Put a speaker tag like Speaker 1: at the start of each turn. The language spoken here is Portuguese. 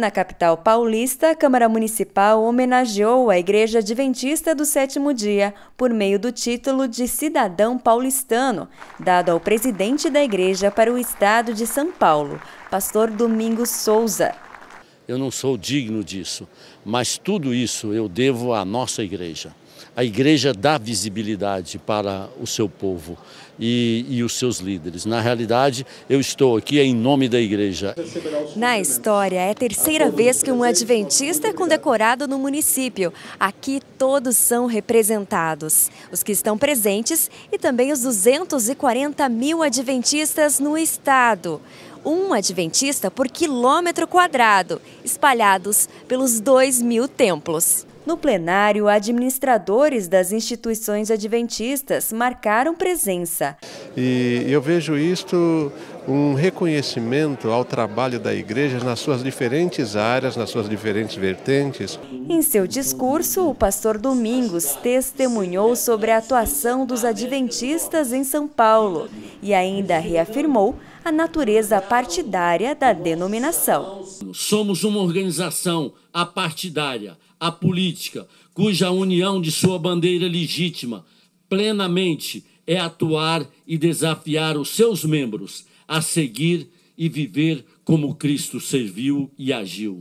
Speaker 1: Na capital paulista, a Câmara Municipal homenageou a Igreja Adventista do Sétimo Dia por meio do título de Cidadão Paulistano, dado ao presidente da igreja para o estado de São Paulo, pastor Domingos Souza
Speaker 2: eu não sou digno disso, mas tudo isso eu devo à nossa igreja. A igreja dá visibilidade para o seu povo e, e, os seus líderes. Na realidade, eu estou aqui em nome da igreja.
Speaker 1: Na história, é a terceira vez que um adventista é condecorado no município. Aqui todos são representados: os que estão presentes e também os 240 mil adventistas no estado um adventista por quilômetro quadrado, espalhados pelos dois mil templos. No plenário, administradores das instituições adventistas marcaram presença.
Speaker 3: E eu vejo isto um reconhecimento ao trabalho da igreja nas suas diferentes áreas, nas suas diferentes vertentes.
Speaker 1: Em seu discurso, o pastor Domingos testemunhou sobre a atuação dos adventistas em São Paulo e ainda reafirmou a natureza partidária da denominação.
Speaker 2: Somos uma organização apartidária, apolítica, cuja união de sua bandeira legítima plenamente é atuar e desafiar os seus membros a seguir e viver como Cristo serviu e agiu.